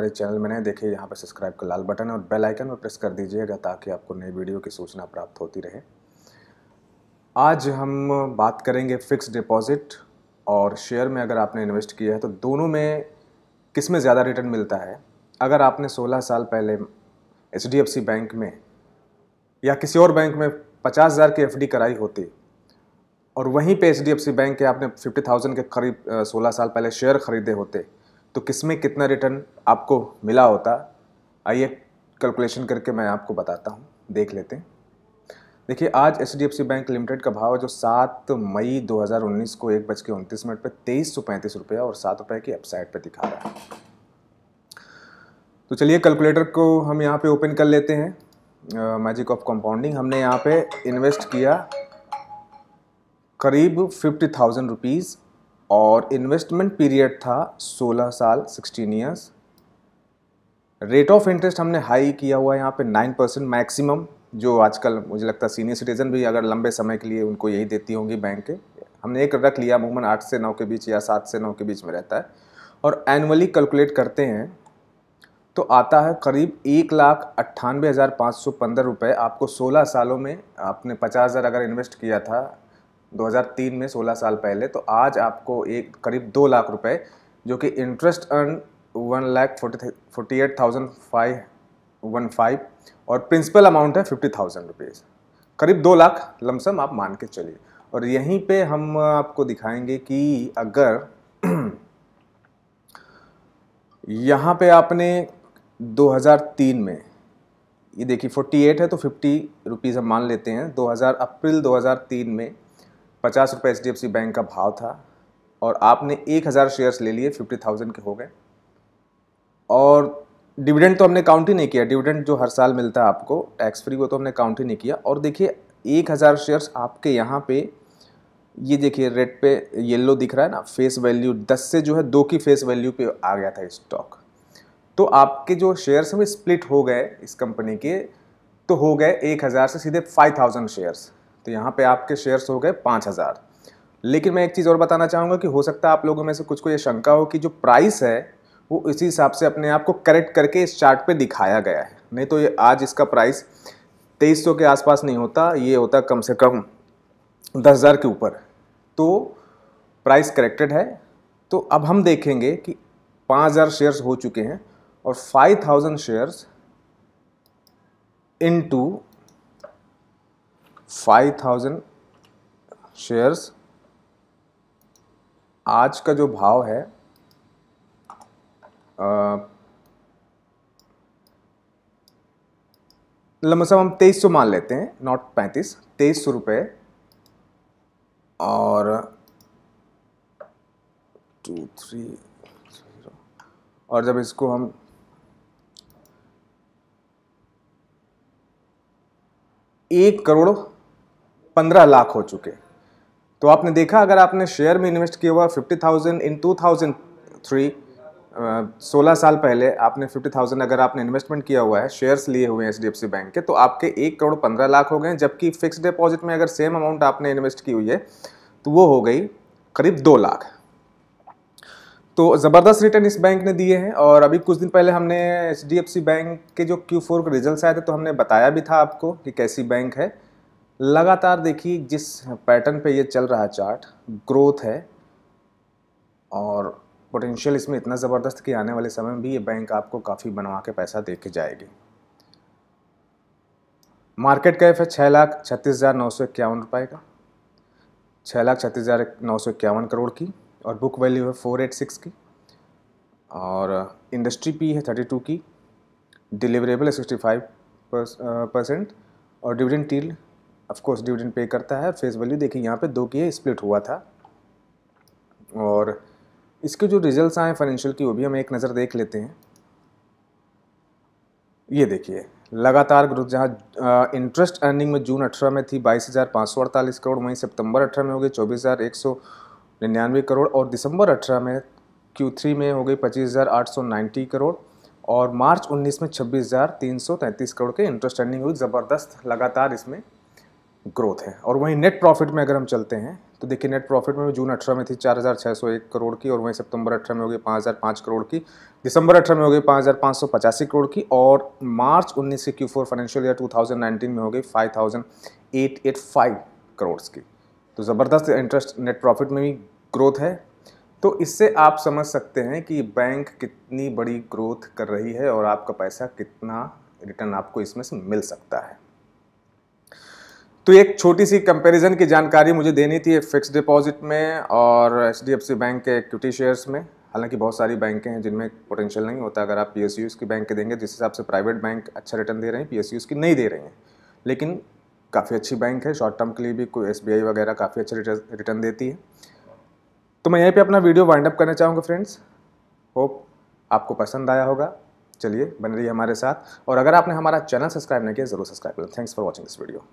हमारे चैनल में नए देखे यहाँ पर सब्सक्राइब का लाल बटन और बेल आइकन पर प्रेस कर दीजिएगा ताकि आपको नई वीडियो की सूचना प्राप्त होती रहे आज हम बात करेंगे फिक्स डिपॉजिट और शेयर में अगर आपने इन्वेस्ट किया है तो दोनों में किस में ज़्यादा रिटर्न मिलता है अगर आपने 16 साल पहले एच बैंक में या किसी और बैंक में पचास हज़ार की एफ कराई होती और वहीं पे एच बैंक के आपने फिफ्टी थाउजेंड के करीब सोलह साल पहले शेयर खरीदे होते तो किस में कितना रिटर्न आपको मिला होता आइए कैलकुलेशन करके मैं आपको बताता हूँ देख लेते हैं देखिए आज एच बैंक लिमिटेड का भाव है जो सात मई 2019 को एक बज के उनतीस मिनट पर तेईस सौ पैंतीस रुपया और सात रुपये की अपसाइड पर दिखा रहा है तो चलिए कैलकुलेटर को हम यहाँ पे ओपन कर लेते हैं मैजिक ऑफ कंपाउंडिंग हमने यहाँ पे इन्वेस्ट किया करीब फिफ्टी थाउजेंड रुपीज़ और इन्वेस्टमेंट पीरियड था 16 साल 16 ईयर्स रेट ऑफ इंटरेस्ट हमने हाई किया हुआ है यहाँ पे 9 परसेंट मैक्सिमम जो आजकल मुझे लगता है सीनियर सिटीज़न भी अगर लंबे समय के लिए उनको यही देती होंगी बैंक के हमने एक रख लिया अमूमन आठ से नौ के बीच या सात से नौ के बीच में रहता है और एनुअली कैलकुलेट करते हैं तो आता है करीब एक लाख अट्ठानवे हज़ार पाँच सौ पंद्रह रुपये आपको सोलह सालों में आपने पचास हज़ार अगर इन्वेस्ट किया था 2003 में 16 साल पहले तो आज आपको एक करीब दो लाख रुपए जो कि interest earn one lakh forty forty eight thousand five one five और प्रिंसिपल अमाउंट है फिफ्टी थाउजेंड रुपीज़ करीब दो लाख लमसम आप मान के चलिए और यहीं पे हम आपको दिखाएंगे कि अगर यहाँ पे आपने 2003 में ये देखिए 48 है तो 50 रुपीज़ हम मान लेते हैं 2000 अप्रैल 2003 में पचास रुपये एच बैंक का भाव था और आपने एक हज़ार शेयर्स ले लिए फिफ्टी थाउजेंड के हो गए और डिविडेंड तो हमने काउंट ही नहीं किया डिविडेंड जो हर साल मिलता है आपको टैक्स फ्री वो तो हमने काउंट ही नहीं किया और देखिए एक हज़ार शेयर्स आपके यहाँ पे ये देखिए रेड पे येलो दिख रहा है ना फेस वैल्यू दस से जो है दो की फेस वैल्यू पे आ गया था स्टॉक तो आपके जो शेयर्स हैं वो स्प्लिट हो गए इस कंपनी के तो हो गए एक हज़ार से सीधे फाइव थाउजेंड शेयर्स तो यहाँ पे आपके शेयर्स हो गए पाँच हज़ार लेकिन मैं एक चीज़ और बताना चाहूँगा कि हो सकता है आप लोगों में से कुछ को ये शंका हो कि जो प्राइस है वो इसी हिसाब से अपने आप को करेक्ट करके इस चार्ट पे दिखाया गया है नहीं तो ये आज इसका प्राइस तेईस के आसपास नहीं होता ये होता कम से कम दस हज़ार के ऊपर तो प्राइस करेक्टेड है तो अब हम देखेंगे कि पाँच हज़ार शेयर्स हो चुके हैं और five thousand shares into 5000 shares आज का जो भाव है लमसम मतलब मतलब हम तेईस सौ मान लेते हैं नॉट पैंतीस तेईस सौ रुपये और टू थ्री जीरो और जब इसको हम एक करोड़ पंद्रह लाख हो चुके तो आपने देखा अगर आपने शेयर में इन्वेस्ट किया हुआ fifty thousand in two thousand three सोलह साल पहले आपने फिफ्टी थाउजेंड अगर आपने इन्वेस्टमेंट किया हुआ है शेयर्स लिए हुए हैं एच बैंक के तो आपके एक करोड़ पंद्रह लाख हो गए जबकि फिक्स डिपॉजिट में अगर सेम अमाउंट आपने इन्वेस्ट की हुई है तो वो हो गई करीब दो लाख तो ज़बरदस्त रिटर्न इस बैंक ने दिए हैं और अभी कुछ दिन पहले हमने एच बैंक के जो क्यू फोर के रिजल्ट आए थे तो हमने बताया भी था आपको कि कैसी बैंक है लगातार देखिए जिस पैटर्न पे ये चल रहा चार्ट ग्रोथ है और पोटेंशियल इसमें इतना ज़बरदस्त कि आने वाले समय में भी ये बैंक आपको काफ़ी बनवा के पैसा दे के जाएगी मार्केट कैप है छः लाख छत्तीस हज़ार नौ सौ इक्यावन रुपये का छः लाख छत्तीस हज़ार नौ सौ इक्यावन करोड़ की और बुक वैल्यू है फोर एट सिक्स की और इंडस्ट्री पी है थर्टी टू की डिलीवरेबल है सिक्सटी फाइव परसेंट और डिविडेंड टील ऑफ कोर्स डिविडेंड पे करता है फेस वैल्यू देखिए यहाँ पे दो की स्प्लिट हुआ था और इसके जो रिजल्ट्स आए फाइनेंशियल की वो भी हम एक नज़र देख लेते हैं ये देखिए लगातार ग्रोथ जहाँ इंटरेस्ट अर्निंग में जून अठारह में थी बाईस हज़ार पाँच सौ अड़तालीस करोड़ वहीं सितंबर अठारह में हो गई चौबीस हज़ार एक सौ निन्यानवे करोड़ और दिसंबर अठारह में क्यू थ्री में हो गई पच्चीस हज़ार आठ सौ नाइन्टी करोड़ और मार्च उन्नीस में छब्बीस हज़ार तीन सौ तैंतीस करोड़ के इंटरेस्ट अर्निंग हुई ज़बरदस्त लगातार इसमें ग्रोथ है और वहीं नेट प्रॉफिट में अगर हम चलते हैं तो देखिए नेट प्रॉफिट में जून अठारह में थी चार हज़ार छः सौ एक करोड़ की और वहीं सितंबर अठारह में हो गई पाँच हज़ार पाँच करोड़ की दिसंबर अठारह में हो गई पाँच हज़ार पाँच सौ पचासी करोड़ की और मार्च उन्नीस के Q four financial year two thousand nineteen में हो गई five thousand eight eight five crore की तो ज़बरदस्त इंटरेस्ट नेट प्रॉफिट में भी ग्रोथ है तो इससे आप समझ सकते हैं कि बैंक कितनी बड़ी ग्रोथ कर रही है और आपका पैसा कितना रिटर्न आपको इसमें से मिल सकता है तो एक छोटी सी कंपैरिजन की जानकारी मुझे देनी थी फिक्स डिपॉजिट में और एच बैंक के इक्विटी शेयर्स में हालांकि बहुत सारी बैंकें हैं जिनमें पोटेंशियल नहीं होता अगर आप पी की बैंक के देंगे जिस हिसाब से प्राइवेट बैंक अच्छा रिटर्न दे रहे हैं पी की नहीं दे रहे हैं लेकिन काफ़ी अच्छी बैंक है शॉर्ट टर्म के लिए भी कोई एस वगैरह काफ़ी अच्छे रिटर्न देती है तो मैं यहीं पर अपना वीडियो वाइंड अप करना चाहूँगा फ्रेंड्स होप आपको पसंद आया होगा चलिए बन रही हमारे साथ और अगर आपने हमारा चैनल सब्सक्राइब नहीं किया जरूर सब्सक्राइब करें thanks for watching this video